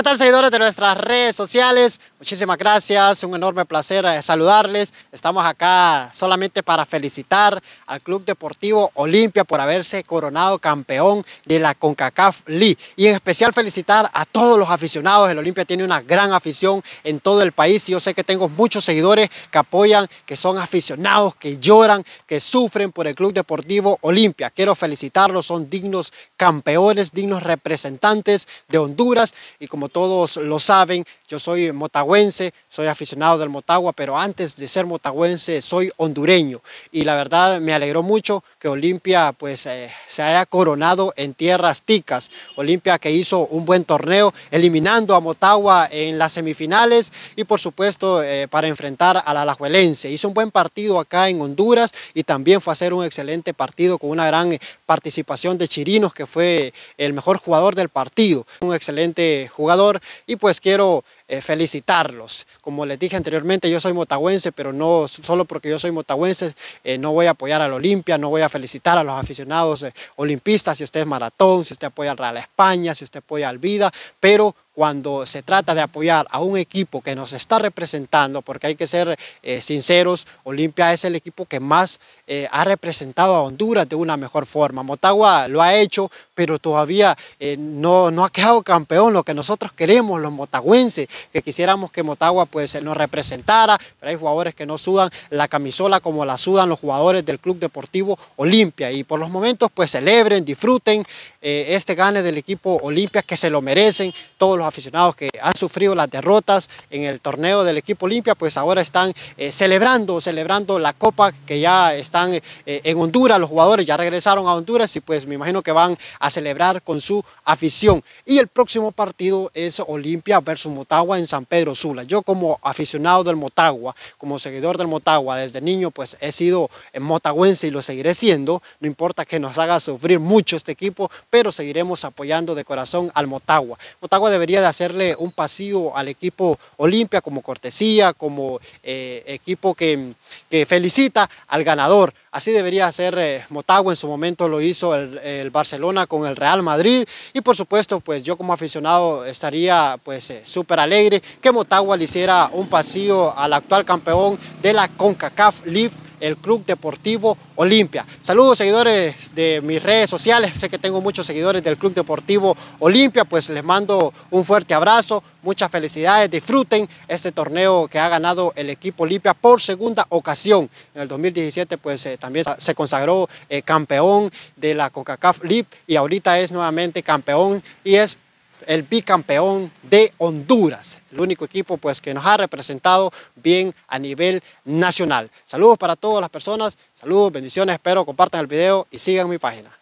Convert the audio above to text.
¿Qué tal seguidores de nuestras redes sociales? Muchísimas gracias, un enorme placer eh, saludarles. Estamos acá solamente para felicitar al Club Deportivo Olimpia por haberse coronado campeón de la CONCACAF League y en especial felicitar a todos los aficionados. El Olimpia tiene una gran afición en todo el país yo sé que tengo muchos seguidores que apoyan, que son aficionados, que lloran, que sufren por el Club Deportivo Olimpia. Quiero felicitarlos, son dignos campeones, dignos representantes de Honduras y como todos lo saben, yo soy motagüense, soy aficionado del Motagua, pero antes de ser motagüense soy hondureño. Y la verdad me alegró mucho que Olimpia pues, eh, se haya coronado en tierras ticas. Olimpia que hizo un buen torneo, eliminando a Motagua en las semifinales y por supuesto eh, para enfrentar a la Alajuelense. Hizo un buen partido acá en Honduras y también fue a hacer un excelente partido con una gran participación de Chirinos, que fue el mejor jugador del partido. Un excelente jugador y pues quiero eh, felicitarlos. Como les dije anteriormente, yo soy motagüense, pero no solo porque yo soy motahuense, eh, no voy a apoyar al Olimpia, no voy a felicitar a los aficionados eh, olimpistas, si usted es maratón, si usted apoya al Real España, si usted apoya al Vida, pero cuando se trata de apoyar a un equipo que nos está representando, porque hay que ser eh, sinceros, Olimpia es el equipo que más eh, ha representado a Honduras de una mejor forma. Motagua lo ha hecho, pero todavía eh, no, no ha quedado campeón, lo que nosotros queremos, los motagüenses, que quisiéramos que Motagua pues, nos representara, pero hay jugadores que no sudan la camisola como la sudan los jugadores del Club Deportivo Olimpia. Y por los momentos pues celebren, disfruten este gane del equipo Olimpia que se lo merecen todos los aficionados que han sufrido las derrotas en el torneo del equipo Olimpia, pues ahora están eh, celebrando, celebrando la Copa que ya están eh, en Honduras, los jugadores ya regresaron a Honduras y pues me imagino que van a celebrar con su afición. Y el próximo partido es Olimpia versus Motagua en San Pedro Sula. Yo como aficionado del Motagua, como seguidor del Motagua desde niño, pues he sido eh, motagüense y lo seguiré siendo, no importa que nos haga sufrir mucho este equipo, pero seguiremos apoyando de corazón al Motagua. Motagua debería de hacerle un pasillo al equipo Olimpia como cortesía, como eh, equipo que, felicita al ganador. Así debería hacer eh, Motagua, en su momento lo hizo el, Barcelona con el Real Madrid y por supuesto pues yo como aficionado estaría pues eh, súper alegre que Motagua le hiciera un pasillo al actual campeón de la CONCACAF League el Club Deportivo Olimpia. Saludos seguidores de mis redes sociales, sé que tengo muchos seguidores del Club Deportivo Olimpia, pues les mando un fuerte abrazo, muchas felicidades, disfruten este torneo que ha ganado el equipo Olimpia por segunda ocasión. En el 2017 pues eh, también se consagró eh, campeón de la CONCACAF LIP y ahorita es nuevamente campeón y es el bicampeón de Honduras, el único equipo pues que nos ha representado bien a nivel nacional. Saludos para todas las personas, saludos, bendiciones, espero compartan el video y sigan mi página.